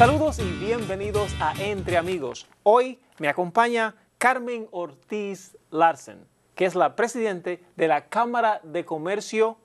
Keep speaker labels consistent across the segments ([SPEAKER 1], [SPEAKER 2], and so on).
[SPEAKER 1] Saludos y bienvenidos a Entre Amigos. Hoy me acompaña Carmen Ortiz Larsen, que es la presidente de la Cámara de Comercio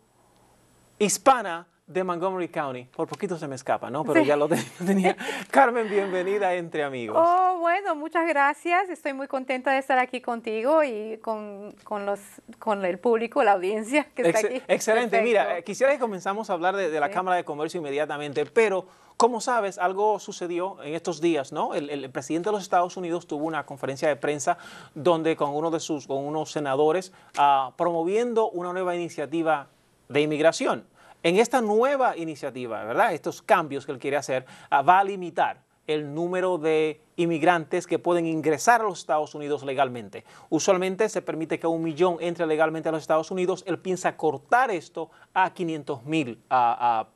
[SPEAKER 1] Hispana de Montgomery County. Por poquito se me escapa, ¿no? Pero ya lo tenía. Carmen, bienvenida entre amigos.
[SPEAKER 2] Oh, bueno, muchas gracias. Estoy muy contenta de estar aquí contigo y con, los, con el público, la audiencia que está aquí. Excelente. Mira,
[SPEAKER 1] quisiera que comenzamos a hablar de, la Cámara de Comercio inmediatamente, pero como sabes, algo sucedió en estos días, ¿no? El, el, presidente de los Estados Unidos tuvo una conferencia de prensa donde con uno de sus, con unos senadores, ah, promoviendo una nueva iniciativa de inmigración. En esta nueva iniciativa, ¿verdad? Estos cambios que él quiere hacer ah, va a limitar el número de inmigrantes que pueden ingresar a los Estados Unidos legalmente. Usualmente se permite que un millón entre legalmente a los Estados Unidos. Él piensa cortar esto a 500 mil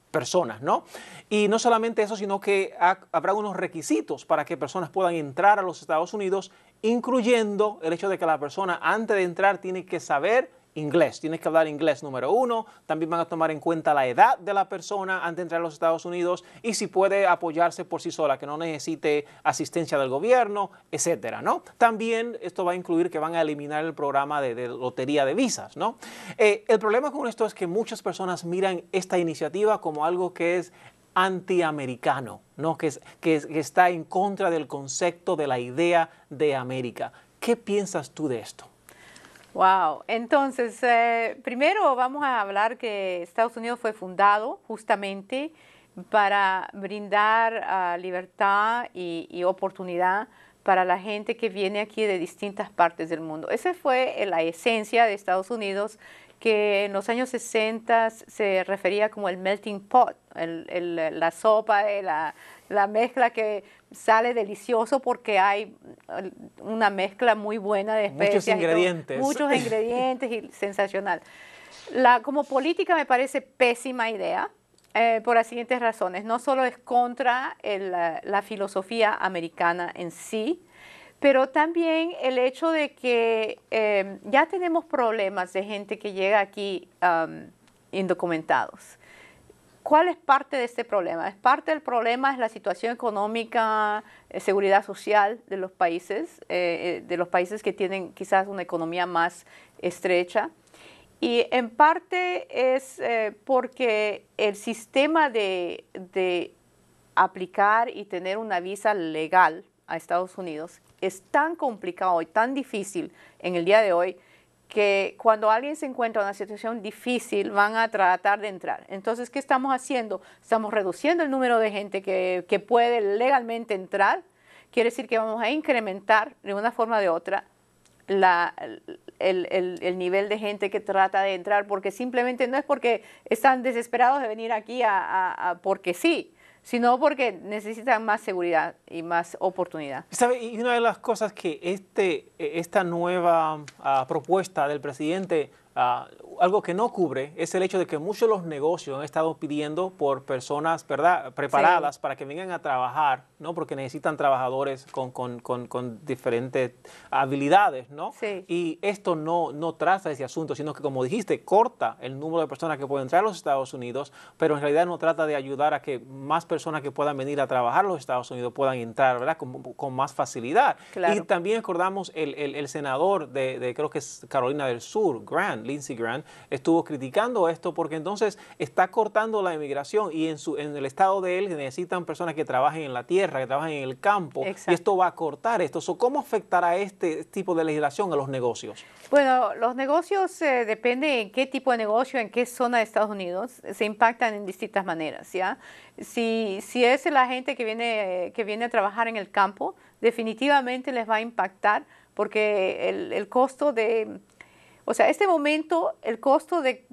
[SPEAKER 1] personas, ¿no? Y no solamente eso, sino que habrá unos requisitos para que personas puedan entrar a los Estados Unidos, incluyendo el hecho de que la persona antes de entrar tiene que saber inglés. Tienes que hablar inglés número uno. También van a tomar en cuenta la edad de la persona antes de entrar a los Estados Unidos y si puede apoyarse por sí sola, que no necesite asistencia del gobierno, etcétera, ¿no? También esto va a incluir que van a eliminar el programa de, lotería de visas, ¿no? Eh, el problema con esto es que muchas personas miran esta iniciativa como algo que es antiamericano, ¿no? que, que está en contra del concepto, de la idea de América. ¿Qué piensas tú de esto?
[SPEAKER 2] Wow, entonces, eh, primero vamos a hablar que Estados Unidos fue fundado justamente para brindar ah, libertad y, oportunidad para la gente que viene aquí de distintas partes del mundo. Esa fue eh, la esencia de Estados Unidos que en los años 60 se refería como el melting pot, la sopa de la, la mezcla que sale delicioso porque hay mm, una mezcla muy buena de especias. Muchos ingredientes. muchos ingredientes y sensacional. como política me parece pésima idea eh, por las siguientes razones. No solo es contra la, filosofía americana en sí, pero también el hecho de que eh, ya tenemos problemas de gente que llega aquí indocumentados. ¿Cuál es parte de este problema? parte del problema es la situación económica, eh, seguridad social de los países, eh, eh, de los países que tienen quizás una economía más estrecha. Y en parte es porque el sistema de, de aplicar y tener una visa legal a Estados Unidos es tan complicado y tan difícil en el día de hoy que cuando alguien se encuentra en una situación difícil van a tratar de entrar. Entonces, ¿qué estamos haciendo? Estamos reduciendo el número de gente que, que puede legalmente entrar. Quiere decir que vamos a incrementar de una forma o de otra la, el, el, nivel de gente que trata de entrar, porque simplemente no es porque están desesperados de venir aquí a, a porque sí, sino porque necesitan más seguridad y más oportunidad.
[SPEAKER 1] ¿Sabe? Y una de las cosas que este, eh, esta nueva ah, propuesta del presidente Ah, algo que no cubre es el hecho de que muchos de los negocios han estado pidiendo por personas ¿verdad? preparadas para que vengan a trabajar, ¿no? porque necesitan trabajadores con, con, diferentes habilidades. ¿no? Y esto no, no trata ese asunto, sino que, como dijiste, corta el número de personas que pueden entrar a los Estados Unidos, pero en realidad no trata de ayudar a que más personas que puedan venir a trabajar a los Estados Unidos puedan entrar ¿verdad? Con, más facilidad. Y también acordamos el, el, senador de, de, creo que es Carolina del Sur, Grant, Lindsey estuvo criticando esto porque entonces está cortando la inmigración y en, su, en el estado de él necesitan personas que trabajen en la tierra, que trabajen en el campo, y esto va a cortar esto. ¿Cómo afectará este tipo de legislación a los negocios?
[SPEAKER 2] Bueno, los negocios eh, depende en qué tipo de negocio, en qué zona de Estados Unidos, se impactan en distintas maneras, ¿ya? Si, si es la gente que viene, que viene a trabajar en el campo, definitivamente les va a impactar porque el costo de o sea, este momento, el costo de,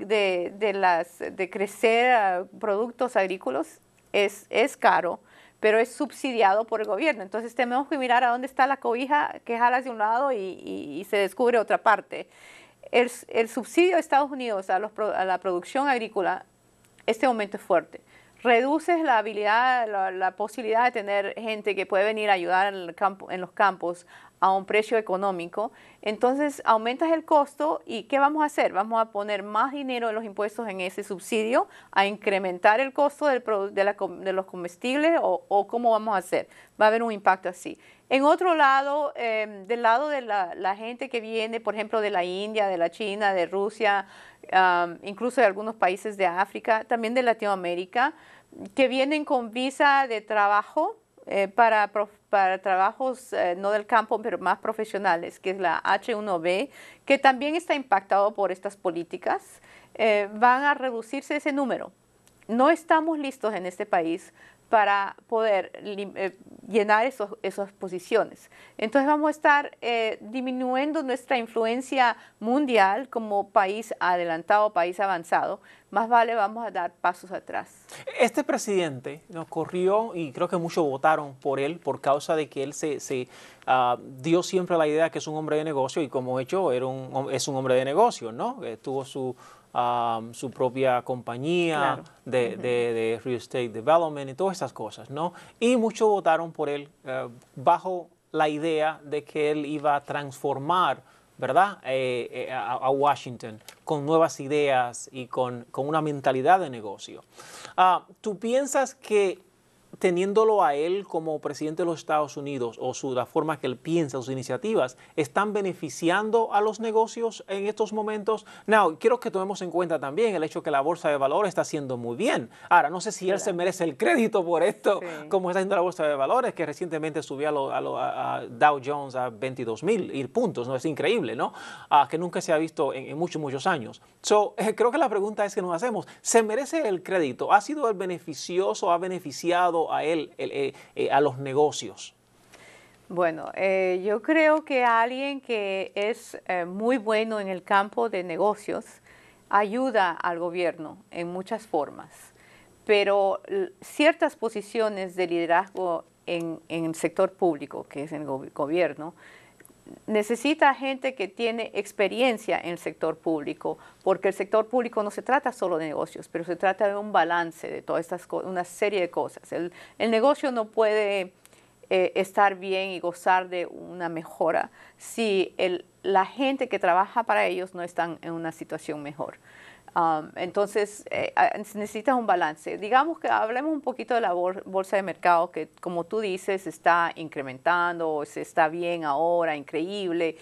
[SPEAKER 2] las, de crecer productos agrícolas es, es caro, pero es subsidiado por el gobierno. Entonces tenemos que mirar a dónde está la cobija que jalas de un lado y, se descubre otra parte. El, subsidio de Estados Unidos a, la producción agrícola, este momento es fuerte reduces la habilidad, posibilidad de tener gente que puede venir a ayudar en los campos a un precio económico, entonces aumentas el costo y ¿qué vamos a hacer? Vamos a poner más dinero de los impuestos en ese subsidio, a incrementar el costo de, los comestibles o, cómo vamos a hacer. Va a haber un impacto así. En otro lado, em, del lado de la, gente que viene, por ejemplo, de la India, de la China, de Rusia, incluso de algunos países de África, también de Latinoamérica, que vienen con visa de trabajo, eh, para, trabajos eh, no del campo, pero más profesionales, que es la H1B, que también está impactado por estas políticas, eh, van a reducirse ese número. No estamos listos en este país para poder eh, llenar esos, esas posiciones. Entonces vamos a estar eh, disminuyendo nuestra influencia mundial como país adelantado, país avanzado. Más vale vamos a dar pasos atrás.
[SPEAKER 1] Este presidente nos corrió y creo que muchos votaron por él por causa de que él se, ah, dio siempre la idea que es un hombre de negocio y como hecho era un, es un hombre de negocio, ¿no? Tuvo su Um, su propia compañía de, real estate development y todas esas cosas, ¿no? Y muchos votaron por él eh, bajo la idea de que él iba a transformar ¿verdad? Eh, eh, a, Washington con nuevas ideas y con, una mentalidad de negocio. Ah, ¿Tú piensas que teniéndolo a él como presidente de los Estados Unidos o su, la forma que él piensa, sus iniciativas, están beneficiando a los negocios en estos momentos? Now, quiero que tomemos en cuenta también el hecho que la Bolsa de Valores está haciendo muy bien. Ahora, no sé si él se merece el crédito por esto, como está haciendo la Bolsa de Valores, que recientemente subió a, a, Dow Jones a 22 mil puntos, ¿no? Es increíble, ¿no? Ah, que nunca se ha visto en, muchos, muchos años. So, eh, creo que la pregunta es que nos hacemos, ¿se merece el crédito? ¿Ha sido el beneficioso, ha beneficiado a él eh, eh, a los negocios?
[SPEAKER 2] Bueno, eh, yo creo que alguien que es muy bueno en el campo de negocios ayuda al gobierno en muchas formas, pero ciertas posiciones de liderazgo en, el sector público, que es el gobierno, necesita gente que tiene experiencia en el sector público, porque el sector público no se trata solo de negocios, pero se trata de un balance de todas estas cosas, una serie de cosas. El, negocio no puede eh, estar bien y gozar de una mejora si la gente que trabaja para ellos no están en una situación mejor entonces, eh, necesitas un balance. Digamos que hablemos un poquito de la bolsa de mercado, que como tú dices, está incrementando, se está bien ahora, increíble.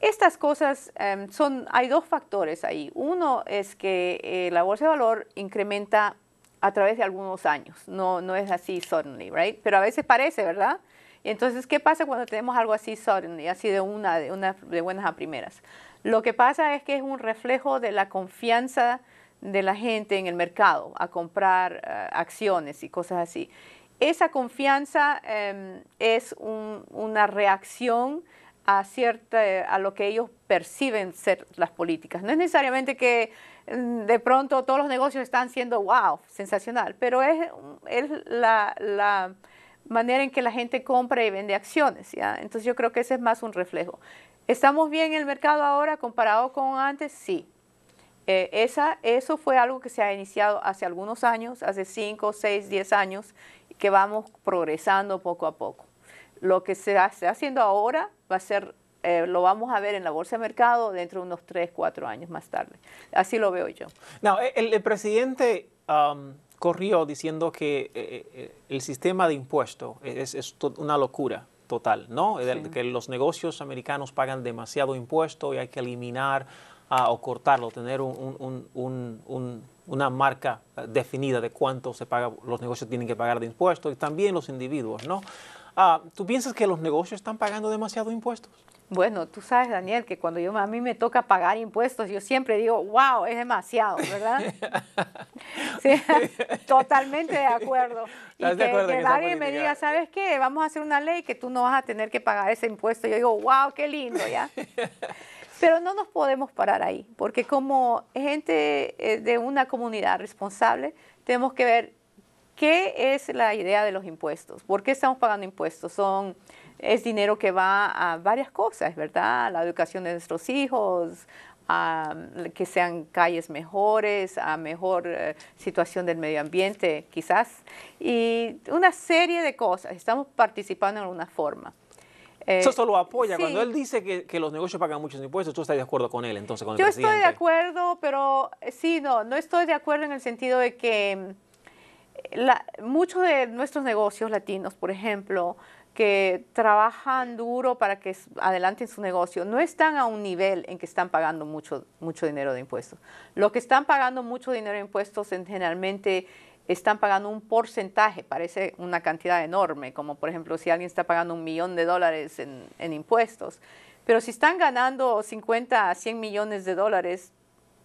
[SPEAKER 2] Estas cosas em, son, hay dos factores ahí. Uno es que eh, la bolsa de valor incrementa a través de algunos años, no, no es así suddenly, right? Pero a veces parece, ¿verdad? entonces, ¿qué pasa cuando tenemos algo así suddenly, así una, de, una, de buenas a primeras? Lo que pasa es que es un reflejo de la confianza de la gente en el mercado a comprar eh, acciones y cosas así. Esa confianza em, es una reacción a, cierta, a lo que ellos perciben ser las políticas. No es necesariamente que mm, de pronto todos los negocios están siendo wow, sensacional, pero es, es la, manera en que la gente compra y vende acciones. Entonces yo creo que ese es más un reflejo. ¿Estamos bien en el mercado ahora comparado con antes? Sí. Eh, esa, eso fue algo que se ha iniciado hace algunos años, hace 5, 6, 10 años, que vamos progresando poco a poco. Lo que se está haciendo ahora va a ser, eh, lo vamos a ver en la bolsa de mercado dentro de unos 3, 4 años más tarde. Así lo veo yo.
[SPEAKER 1] Eh, el, presidente um, corrió diciendo que el sistema de impuestos es una locura total, ¿no? que los negocios americanos pagan demasiado impuesto y hay que eliminar ah, o cortarlo, tener una marca eh, definida de cuánto se paga, los negocios tienen que pagar de impuesto y también los individuos, ¿no? Ah, ¿Tú piensas que los negocios están pagando demasiado impuestos?
[SPEAKER 2] Bueno, tú sabes, Daniel, que cuando yo, a mí me toca pagar impuestos, yo siempre digo, wow, es demasiado, ¿verdad? totalmente de acuerdo. Y que, alguien me diga, ¿sabes qué? Vamos a hacer una ley que tú no vas a tener que pagar ese impuesto. Yo digo, wow, qué lindo, ¿ya? Pero no nos podemos parar ahí, porque como gente eh, de una comunidad responsable, tenemos que ver ¿Qué es la idea de los impuestos? ¿Por qué estamos pagando impuestos? Son, es dinero que va a varias cosas, ¿verdad? La educación de nuestros hijos, a que sean calles mejores, a mejor eh, situación del medio ambiente quizás, y una serie de cosas. Estamos participando en alguna forma. Eh, eso solo apoya. Cuando él
[SPEAKER 1] dice que, los negocios pagan muchos impuestos, ¿tú estás de acuerdo con él entonces? Con Yo estoy de
[SPEAKER 2] acuerdo, pero eh, sí, no, no estoy de acuerdo en el sentido de que muchos de nuestros negocios latinos, por ejemplo, que trabajan duro para que adelanten su negocio, no están a un nivel en que están pagando mucho, mucho dinero de impuestos. Lo que están pagando mucho dinero de impuestos generalmente están pagando un porcentaje, parece una cantidad enorme, como por ejemplo si alguien está pagando un millón de dólares en impuestos, pero si están ganando 50 a 100 millones de dólares,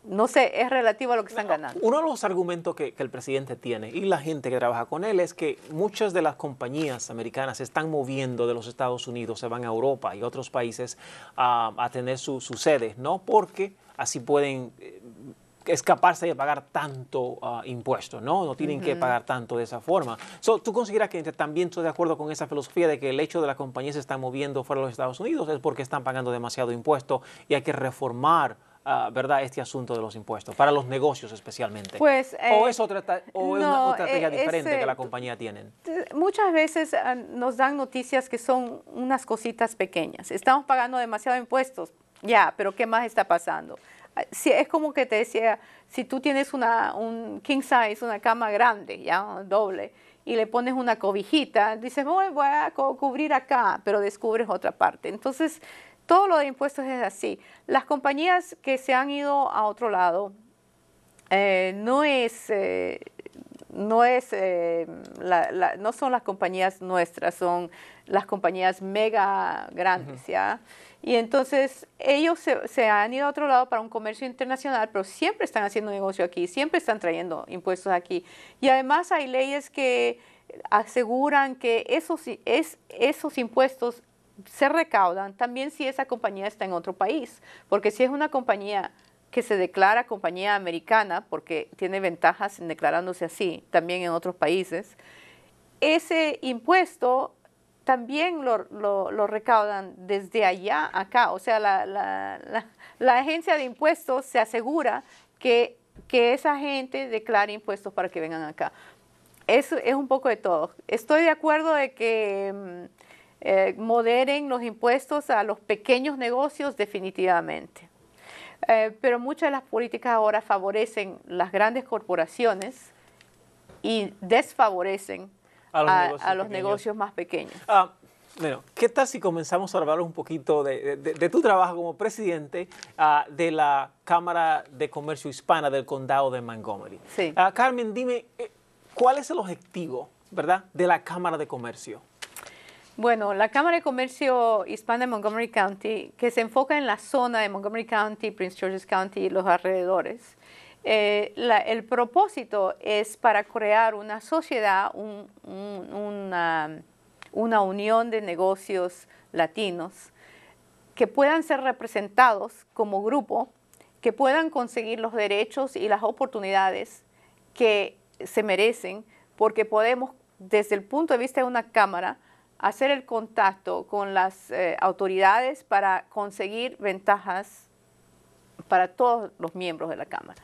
[SPEAKER 2] no sé, es relativo a lo que están ganando. Uno
[SPEAKER 1] de los argumentos que, el presidente tiene y la gente que trabaja con él es que muchas de las compañías americanas se están moviendo de los Estados Unidos, se van a Europa y otros países a, tener sus su sede, ¿no? Porque así pueden... Eh, escaparse de pagar tanto ah, impuesto, ¿no? No tienen que pagar tanto de esa forma. ¿Tú consideras que también estoy de acuerdo con esa filosofía de que el hecho de las compañías se están moviendo fuera de los Estados Unidos es porque están pagando demasiado impuesto y hay que reformar Ah, ¿verdad?, este asunto de los impuestos, para los negocios especialmente. Pues, ¿O eh, es otra, estrategia eh, diferente eh, que la compañía tiene?
[SPEAKER 2] Muchas veces ah, nos dan noticias que son unas cositas pequeñas. Estamos pagando demasiado impuestos, ya, pero ¿qué más está pasando? Ah, si, es como que te decía, si tú tienes una, un king size, una cama grande, ya, doble, y le pones una cobijita, dices, voy, voy a cubrir acá, pero descubres otra parte. Entonces, todo lo de impuestos es así. Las compañías que se han ido a otro lado eh, no es, eh, no, es eh, no son las compañías nuestras, son las compañías mega grandes, ¿ya? Y entonces ellos se, han ido a otro lado para un comercio internacional, pero siempre están haciendo negocio aquí, siempre están trayendo impuestos aquí. Y además hay leyes que aseguran que esos, es, esos impuestos se recaudan también si esa compañía está en otro país, porque si es una compañía que se declara compañía americana, porque tiene ventajas en declarándose así, también en otros países, ese impuesto también lo, recaudan desde allá acá, o sea, la, agencia de impuestos se asegura que, esa gente declare impuestos para que vengan acá. Eso es un poco de todo. Estoy de acuerdo de que mm, eh, moderen los impuestos a los pequeños negocios definitivamente. Eh, pero muchas de las políticas ahora favorecen las grandes corporaciones y desfavorecen a los, negocios, más pequeños. Ah,
[SPEAKER 1] bueno, ¿qué tal si comenzamos a hablar un poquito de, tu trabajo como presidente ah, de la Cámara de Comercio Hispana del Condado de Montgomery? Sí. Ah, Carmen, dime, eh, ¿cuál es el objetivo, verdad, de la Cámara de Comercio?
[SPEAKER 2] Bueno, la Cámara de Comercio Hispana de Montgomery County, que se enfoca en la zona de Montgomery County, Prince George's County y los alrededores, eh, el propósito es para crear una sociedad, una unión de negocios latinos que puedan ser representados como grupo, que puedan conseguir los derechos y las oportunidades que se merecen, porque podemos, desde el punto de vista de una Cámara, hacer el contacto con las eh, autoridades para conseguir ventajas para todos los miembros de la Cámara.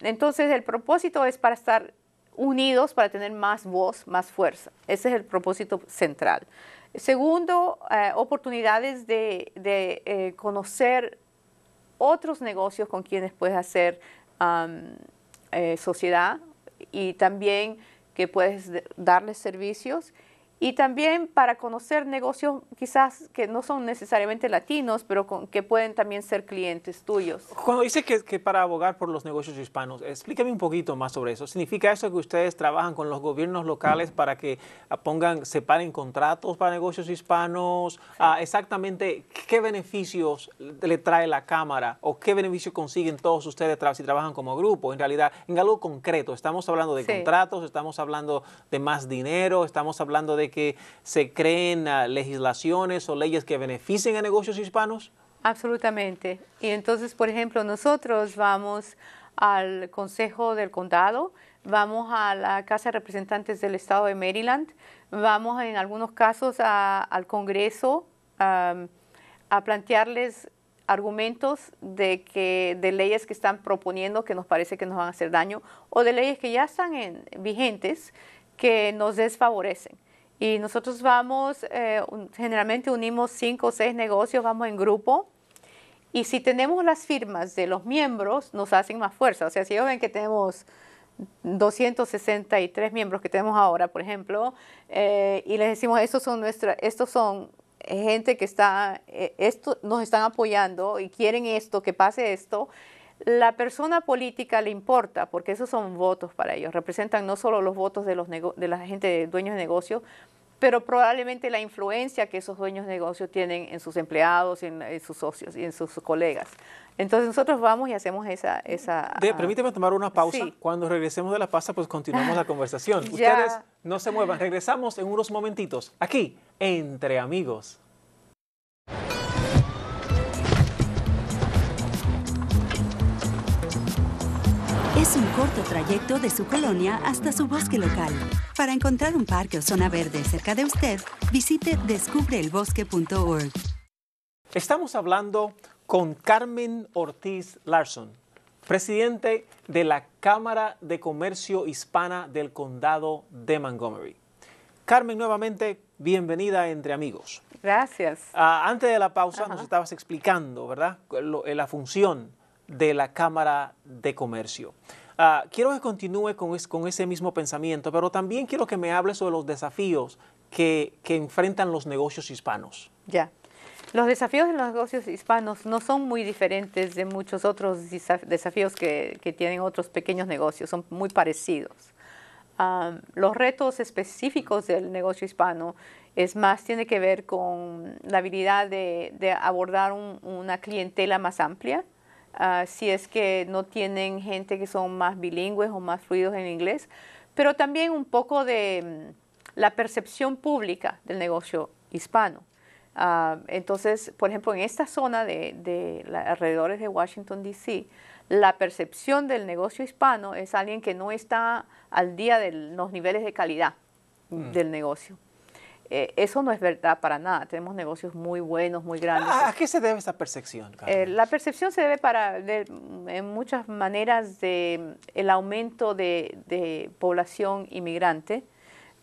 [SPEAKER 2] entonces, el propósito es para estar unidos, para tener más voz, más fuerza. Ese es el propósito central. Segundo, eh, oportunidades de, eh, conocer otros negocios con quienes puedes hacer sociedad y también que puedes darles servicios y también para conocer negocios quizás que no son necesariamente latinos, pero con, que pueden también ser clientes tuyos.
[SPEAKER 1] Cuando dice que, para abogar por los negocios hispanos, explícame un poquito más sobre eso. ¿Significa eso que ustedes trabajan con los gobiernos locales para que ah, pongan, separen contratos para negocios hispanos? Ah, exactamente, ¿qué beneficios le trae la Cámara o qué beneficios consiguen todos ustedes si trabajan como grupo? En realidad, en algo concreto, estamos hablando de contratos, estamos hablando de más dinero, estamos hablando de que se creen ah, legislaciones o leyes que beneficien a negocios hispanos?
[SPEAKER 2] Absolutamente. Y entonces, por ejemplo, nosotros vamos al Consejo del Condado, vamos a la Casa de Representantes del Estado de Maryland, vamos en algunos casos al Congreso a plantearles argumentos de que de leyes que están proponiendo que nos parece que nos van a hacer daño o de leyes que ya están vigentes que nos desfavorecen. Y nosotros vamos, eh, generalmente unimos cinco o seis negocios, vamos en grupo. Y si tenemos las firmas de los miembros, nos hacen más fuerza. O sea, si ellos ven que tenemos 263 miembros que tenemos ahora, por ejemplo, eh, y les decimos, estos son, estos son eh, gente que está, esto, nos están apoyando y quieren esto, que pase esto, la persona política le importa, porque esos son votos para ellos. Representan no solo los votos de, los de la gente de dueños de negocios, pero probablemente la influencia que esos dueños de negocios tienen en sus empleados, en, sus socios y en sus colegas. Entonces nosotros vamos y hacemos esa... esa ah, permíteme
[SPEAKER 1] tomar una pausa. Cuando regresemos de la pausa, pues continuamos la conversación. Ustedes no se muevan. Regresamos en unos momentitos, aquí, entre amigos.
[SPEAKER 2] corto trayecto de su colonia hasta su bosque local. Para encontrar un parque o zona verde cerca de usted,
[SPEAKER 1] visite descubreelbosque.org. Estamos hablando con Carmen Ortiz Larson, presidente de la Cámara de Comercio Hispana del Condado de Montgomery. Carmen, nuevamente, bienvenida entre amigos.
[SPEAKER 2] Gracias.
[SPEAKER 1] Ah, antes de la pausa nos estabas explicando, ¿verdad?, eh, la función de la Cámara de Comercio. Ah, quiero que continúe con, ese mismo pensamiento, pero también quiero que me hable sobre los desafíos que, enfrentan los negocios hispanos.
[SPEAKER 2] Ya. Los desafíos de los negocios hispanos no son muy diferentes de muchos otros desafíos que, tienen otros pequeños negocios, son muy parecidos. Ah, los retos específicos del negocio hispano es más, tiene que ver con la habilidad de, abordar una clientela más amplia, Ah, si es que no tienen gente que son más bilingües o más fluidos en inglés, pero también un poco de mm, la percepción pública del negocio hispano. Ah, entonces, por ejemplo, en esta zona de, de alrededores de Washington, D.C., la percepción del negocio hispano es alguien que no está al día de los niveles de calidad mm. del negocio. Eh, eso no es verdad para nada. Tenemos negocios muy buenos, muy grandes. Ah, ¿A, qué se debe esa percepción? Eh, la percepción se debe para, en muchas maneras de el aumento de, población inmigrante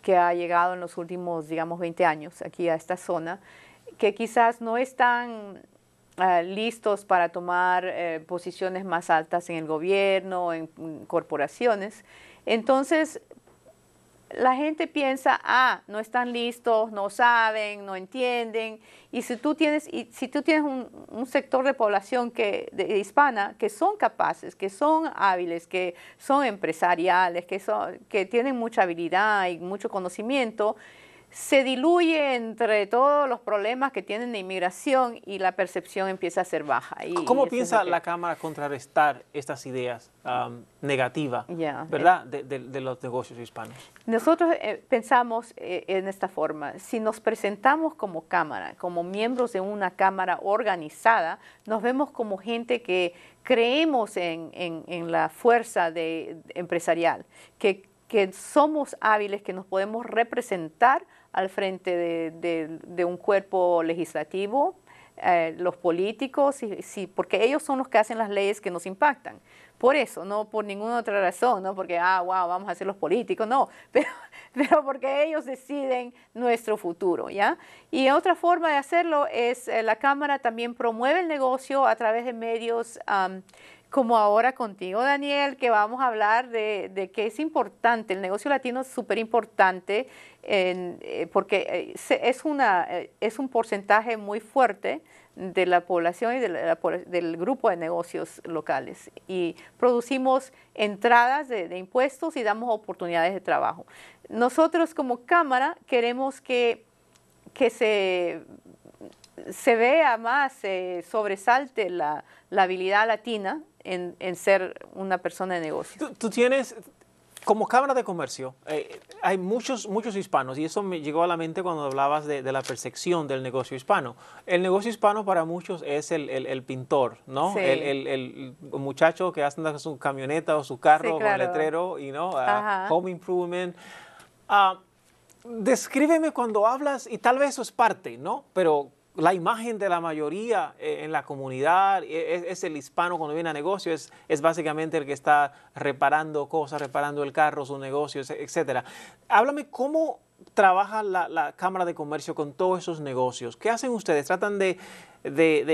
[SPEAKER 2] que ha llegado en los últimos, digamos, 20 años aquí a esta zona, que quizás no están ah, listos para tomar eh, posiciones más altas en el gobierno, en, en corporaciones. Entonces, la gente piensa, ah, no están listos, no saben, no entienden. Y si tú tienes, y si tú tienes un, sector de población que, hispana que son capaces, que son hábiles, que son empresariales, que, son, que tienen mucha habilidad y mucho conocimiento, se diluye entre todos los problemas que tienen de inmigración y la percepción empieza a ser baja. Y, ¿Cómo piensa
[SPEAKER 1] la Cámara contrarrestar estas ideas um, negativas eh. ¿verdad? De, los negocios hispanos?
[SPEAKER 2] Nosotros eh, pensamos eh, en esta forma. Si nos presentamos como Cámara, como miembros de una Cámara organizada, nos vemos como gente que creemos en, en la fuerza de, empresarial, que que somos hábiles, que nos podemos representar al frente de, un cuerpo legislativo, eh, los políticos, porque ellos son los que hacen las leyes que nos impactan. Por eso, no por ninguna otra razón, no porque, ah, wow, vamos a ser los políticos, no, pero, pero porque ellos deciden nuestro futuro, ¿ya? Y otra forma de hacerlo es, eh, la Cámara también promueve el negocio a través de medios como ahora contigo, Daniel, que vamos a hablar de, que es importante, el negocio latino es súper importante eh, porque eh, es, eh, es un porcentaje muy fuerte de la población y del grupo de negocios locales. Y producimos entradas de, impuestos y damos oportunidades de trabajo. Nosotros como Cámara queremos que, se se vea más, sobresalte la, habilidad latina en, ser una persona de negocio. tú
[SPEAKER 1] tienes, como Cámara de Comercio, eh, hay muchos, muchos hispanos, y eso me llegó a la mente cuando hablabas de, la percepción del negocio hispano. El negocio hispano para muchos es el, pintor, ¿no? El, muchacho que hace su camioneta o su carro letrero, y no, ah, home improvement. Ah, descríbeme cuando hablas, y tal vez eso es parte, ¿no? Pero la imagen de la mayoría eh, en la comunidad, e, es, el hispano cuando viene a negocio, es, básicamente el que está reparando cosas, reparando el carro, su negocio, etcétera. Háblame cómo trabaja la, Cámara de Comercio con todos esos negocios? ¿Qué hacen ustedes? ¿Tratan de,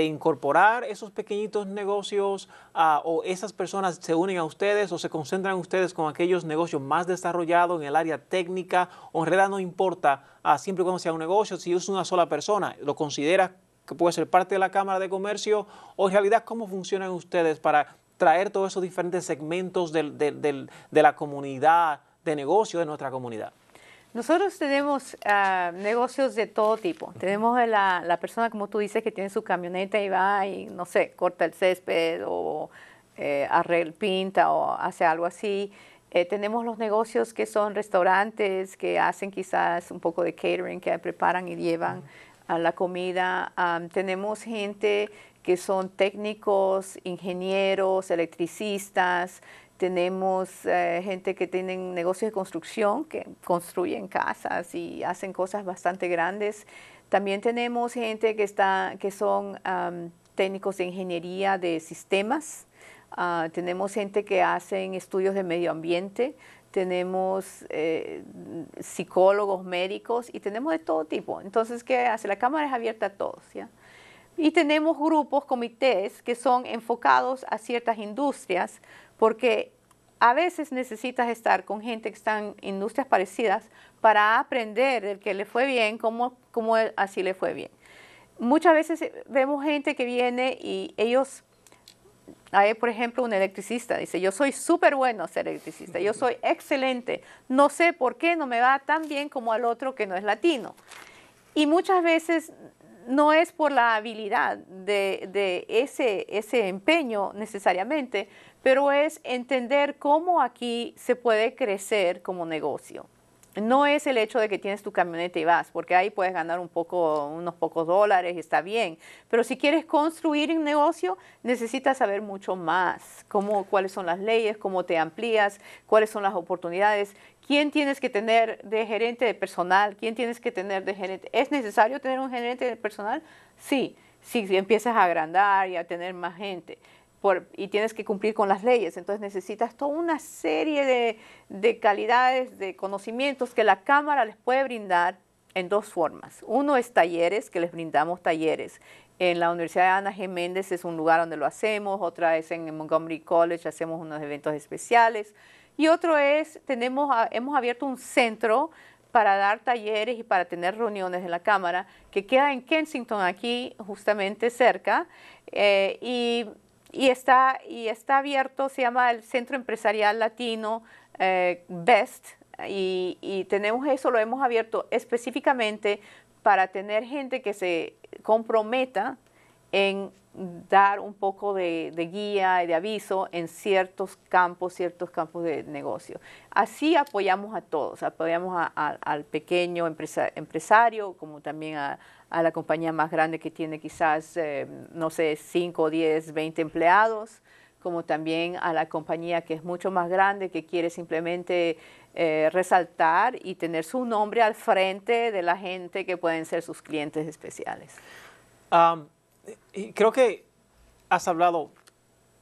[SPEAKER 1] incorporar esos pequeñitos negocios ah, o esas personas se unen a ustedes o se concentran ustedes con aquellos negocios más desarrollados en el área técnica o en realidad no importa Así ah, siempre cuando sea un negocio, si es una sola persona, ¿lo considera que puede ser parte de la Cámara de Comercio o en realidad cómo funcionan ustedes para traer todos esos diferentes segmentos de la comunidad, de negocio de nuestra comunidad?
[SPEAKER 2] Nosotros tenemos ah, negocios de todo tipo. Tenemos la, persona, como tú dices, que tiene su camioneta y va y, no sé, corta el césped o eh, pinta o hace algo así. Eh, tenemos los negocios que son restaurantes, que hacen quizás un poco de catering, que preparan y llevan la comida. tenemos gente que son técnicos, ingenieros, electricistas, tenemos eh, gente que tienen negocios de construcción, que construyen casas y hacen cosas bastante grandes. También tenemos gente que, está, que son técnicos de ingeniería de sistemas. Ah, tenemos gente que hacen estudios de medio ambiente, tenemos eh, psicólogos, médicos y tenemos de todo tipo. Entonces, ¿qué hace? La Cámara es abierta a todos. ¿ya? Y tenemos grupos, comités que son enfocados a ciertas industrias porque a veces necesitas estar con gente que está en industrias parecidas para aprender del que le fue bien, cómo, cómo así le fue bien. Muchas veces vemos gente que viene y ellos, hay por ejemplo un electricista, dice, yo soy súper bueno ser electricista, yo soy excelente, no sé por qué no me va tan bien como al otro que no es latino. Y muchas veces no es por la habilidad de, de ese, ese empeño necesariamente, pero es entender cómo aquí se puede crecer como negocio. No es el hecho de que tienes tu camioneta y vas, porque ahí puedes ganar un poco, unos pocos dólares y está bien. Pero si quieres construir un negocio, necesitas saber mucho más, cómo, cuáles son las leyes, cómo te amplías, cuáles son las oportunidades, quién tienes que tener de gerente de personal, quién tienes que tener de gerente. ¿Es necesario tener un gerente de personal? Sí, si empiezas a agrandar y a tener más gente y tienes que cumplir con las leyes. Entonces necesitas toda una serie de, calidades, de conocimientos que la Cámara les puede brindar en dos formas. Uno es talleres, que les brindamos talleres. En la Universidad de Ana G. Méndez es un lugar donde lo hacemos, otra es en Montgomery College, hacemos unos eventos especiales. Y otro es, tenemos, hemos abierto un centro para dar talleres y para tener reuniones en la Cámara, que queda en Kensington, aquí justamente cerca. Eh, y y está, y está abierto, se llama el Centro Empresarial Latino eh, BEST, y, tenemos eso, lo hemos abierto específicamente para tener gente que se comprometa en dar un poco de, guía y de aviso en ciertos campos, ciertos campos de negocio. Así apoyamos a todos, apoyamos al pequeño empresario, como también a, la compañía más grande que tiene quizás, eh, no sé, 5, 10, 20 empleados, como también a la compañía que es mucho más grande, que quiere simplemente eh, resaltar y tener su nombre al frente de la gente que pueden ser sus clientes especiales. Um, creo que
[SPEAKER 1] has hablado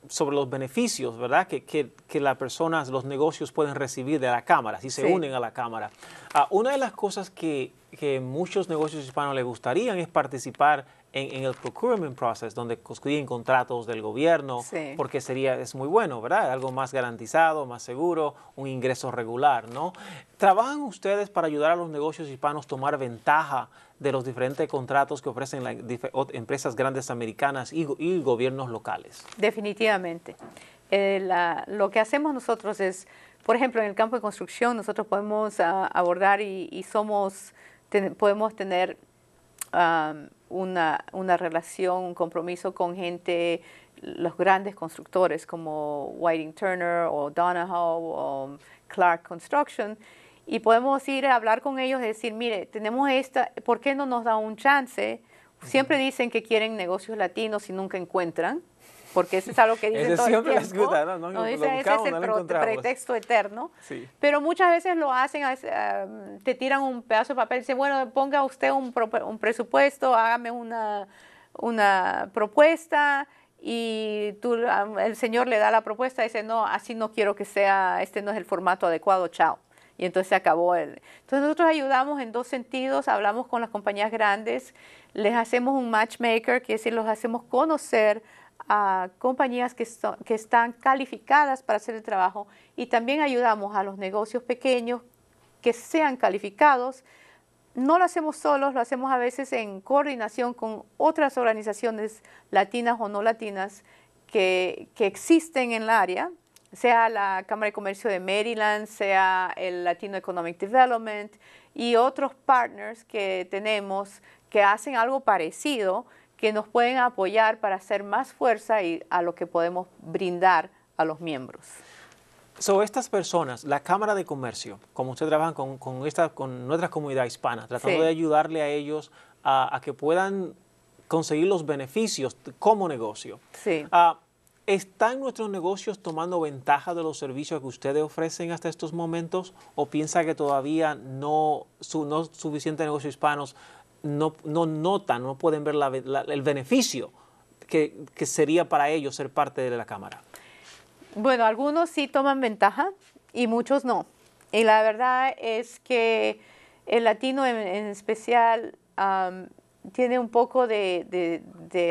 [SPEAKER 1] sobre los beneficios, ¿verdad? Que, que, las personas, los negocios pueden recibir de la Cámara, si se unen a la Cámara. Ah, una de las cosas que, que muchos negocios hispanos les gustaría es participar en, el procurement process, donde construyen contratos del gobierno, porque sería, es muy bueno, ¿verdad? Algo más garantizado, más seguro, un ingreso regular, ¿no? ¿Trabajan ustedes para ayudar a los negocios hispanos a tomar ventaja de los diferentes contratos que ofrecen las empresas grandes americanas y, y gobiernos locales?
[SPEAKER 2] Definitivamente. Eh, lo que hacemos nosotros es, por ejemplo, en el campo de construcción, nosotros podemos ah, abordar y, somos, podemos tener una, relación, un compromiso con gente, los grandes constructores como Whiting Turner o Donahoe o um, Clark Construction y podemos ir a hablar con ellos y decir, mire, tenemos esta, ¿por qué no nos da un chance? Siempre dicen que quieren negocios latinos y nunca encuentran porque eso es algo que dicen todo siempre el ¿no? ese es el pretexto eterno. Pero muchas veces lo hacen, ah, te tiran un pedazo de papel, dicen, bueno, ponga usted un, presupuesto, hágame una, una propuesta y ah, el señor le da la propuesta y dice, no, así no quiero que sea, este no es el formato adecuado, chao. Y entonces se acabó el... Entonces nosotros ayudamos en dos sentidos, hablamos con las compañías grandes, les hacemos un matchmaker, que es decir, los hacemos conocer a compañías que, están calificadas para hacer el trabajo y también ayudamos a los negocios pequeños que sean calificados. No lo hacemos solos, lo hacemos a veces en coordinación con otras organizaciones latinas o no latinas que, que existen en el área, sea la Cámara de Comercio de Maryland, sea el Latino Economic Development y otros partners que tenemos que hacen algo parecido que nos pueden apoyar para hacer más fuerza y a lo que podemos brindar a los miembros.
[SPEAKER 1] So, estas personas, la Cámara de Comercio, como usted trabaja con, esta, con nuestra comunidad hispana, tratando de ayudarle a ellos a, que puedan conseguir los beneficios como negocio. Sí. Ah, ¿Están nuestros negocios tomando ventaja de los servicios que ustedes ofrecen hasta estos momentos o piensa que todavía no, son no suficientes negocios hispanos no, no notan, no pueden ver el beneficio que, sería para ellos ser parte de la Cámara.
[SPEAKER 2] Bueno, algunos sí toman ventaja y muchos no. Y la verdad es que el latino en, especial tiene un poco de,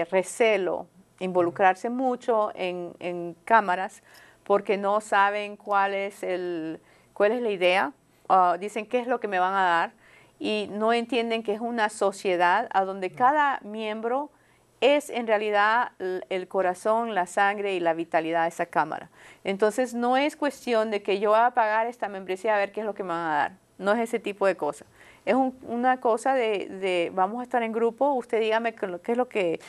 [SPEAKER 2] recelo involucrarse mucho en, en, cámaras porque no saben cuál es, el, cuál es la idea, ah, dicen qué es lo que me van a dar y no entienden que es una sociedad a donde cada miembro es en realidad el corazón, la sangre y la vitalidad de esa cámara. Entonces no es cuestión de que yo voy a pagar esta membresía a ver qué es lo que me van a dar. No es ese tipo de cosa. Es una cosa de, de, vamos a estar en grupo, usted dígame qué es lo que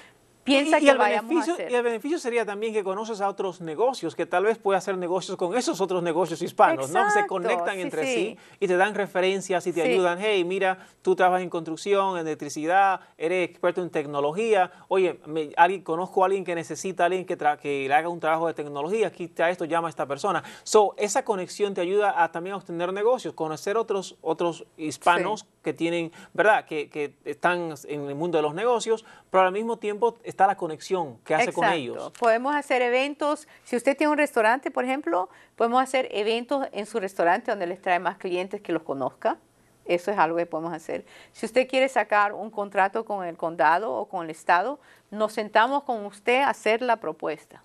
[SPEAKER 2] piensa y, el beneficio, el
[SPEAKER 1] beneficio sería también que conoces a otros negocios, que tal vez puedas hacer negocios con esos otros negocios hispanos, ¿no? Se conectan entre sí. y te dan referencias y te ayudan. Hey, mira, tú trabajas en construcción, en electricidad, eres experto en tecnología. Oye, alguien, conozco a alguien que necesita alguien que, que le haga un trabajo de tecnología. Aquí a esto, llama a esta persona. So, esa conexión te ayuda a también a obtener negocios, conocer otros, otros hispanos que tienen, ¿verdad? Que, que están en el mundo de los negocios, pero al mismo tiempo está la conexión que hace con ellos.
[SPEAKER 2] Podemos hacer eventos, si usted tiene un restaurante, por ejemplo, podemos hacer eventos en su restaurante donde les trae más clientes que los conozca. Eso es algo que podemos hacer. Si usted quiere sacar un contrato con el condado o con el estado, nos sentamos con usted a hacer la propuesta.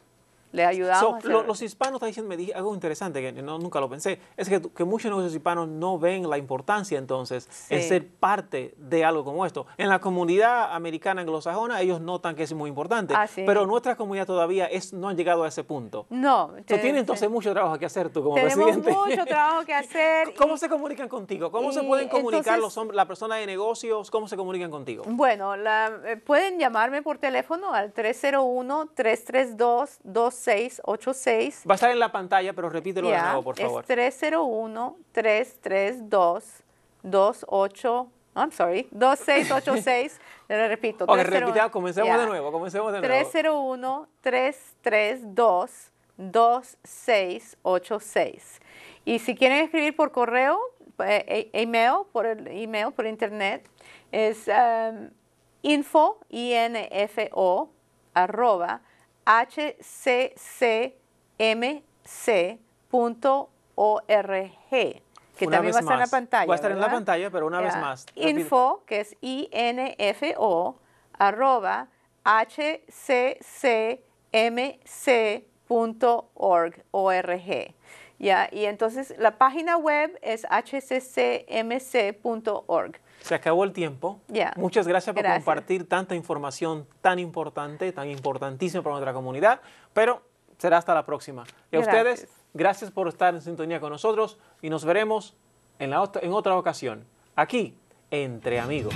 [SPEAKER 1] Le ayudamos. los hispanos me dije algo interesante que no, nunca lo pensé, es que, que, muchos negocios hispanos no ven la importancia entonces de en ser parte de algo como esto. En la comunidad americana anglosajona ellos notan que es muy importante, ah, pero nuestra comunidad todavía es, no han llegado a ese punto.
[SPEAKER 2] No. tiene
[SPEAKER 1] entonces eh, mucho trabajo que hacer tú como tenemos presidente. mucho trabajo que hacer. ¿Cómo se comunican contigo? ¿Cómo se pueden comunicar los las personas de negocios? ¿Cómo se comunican contigo?
[SPEAKER 2] Bueno, la, eh, pueden llamarme por teléfono al 301 332 2 686
[SPEAKER 1] Va a estar en la pantalla, pero repítelo de nuevo, por favor.
[SPEAKER 2] Es 301-332-28, I'm sorry, 2686. repito. Ok, comencemos de nuevo, comencemos de nuevo. 301-332-2686. Y si quieren escribir por correo, eh, eh, email, por el email, por internet, es um, info, i f o arroba, hccmc.org que también va a estar en la pantalla. Va a estar en la pantalla, pero una vez más. Info, que es info, arroba hccmc.org. Ya, y entonces la página web es hccmc.org.
[SPEAKER 1] Se acabó el tiempo.
[SPEAKER 2] Muchas gracias por compartir
[SPEAKER 1] tanta información tan importante, tan importantísima para nuestra comunidad, pero será hasta la próxima. Y a ustedes, gracias por estar en sintonía con nosotros y nos veremos en otra ocasión, aquí, entre amigos.